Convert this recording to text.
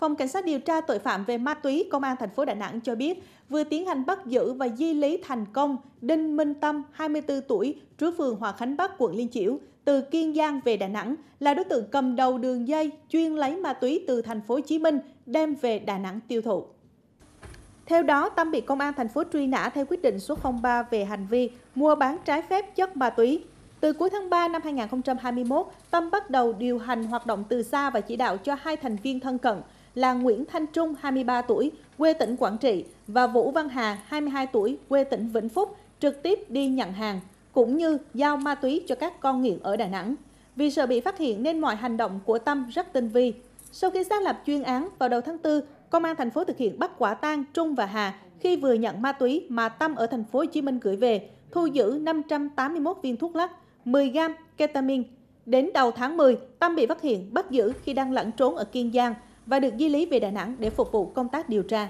Phòng Cảnh sát điều tra tội phạm về ma túy Công an thành phố Đà Nẵng cho biết vừa tiến hành bắt giữ và di lý thành công Đinh Minh Tâm, 24 tuổi, trú phường Hòa Khánh Bắc, quận Liên Chiểu, từ Kiên Giang về Đà Nẵng, là đối tượng cầm đầu đường dây chuyên lấy ma túy từ thành phố Hồ Chí Minh đem về Đà Nẵng tiêu thụ. Theo đó, Tâm bị công an thành phố truy nã theo quyết định số 03 về hành vi mua bán trái phép chất ma túy. Từ cuối tháng 3 năm 2021, Tâm bắt đầu điều hành hoạt động từ xa và chỉ đạo cho hai thành viên thân cận – là Nguyễn Thanh Trung, 23 tuổi, quê tỉnh Quảng Trị và Vũ Văn Hà, 22 tuổi, quê tỉnh Vĩnh Phúc, trực tiếp đi nhận hàng, cũng như giao ma túy cho các con nghiện ở Đà Nẵng. Vì sợ bị phát hiện nên mọi hành động của Tâm rất tinh vi. Sau khi xác lập chuyên án vào đầu tháng 4, công an thành phố thực hiện bắt quả tang Trung và Hà khi vừa nhận ma túy mà Tâm ở thành phố Hồ Chí Minh gửi về, thu giữ 581 viên thuốc lắc, 10 gam ketamine. Đến đầu tháng 10, Tâm bị phát hiện bắt giữ khi đang lẩn trốn ở Kiên Giang – và được di lý về Đà Nẵng để phục vụ công tác điều tra.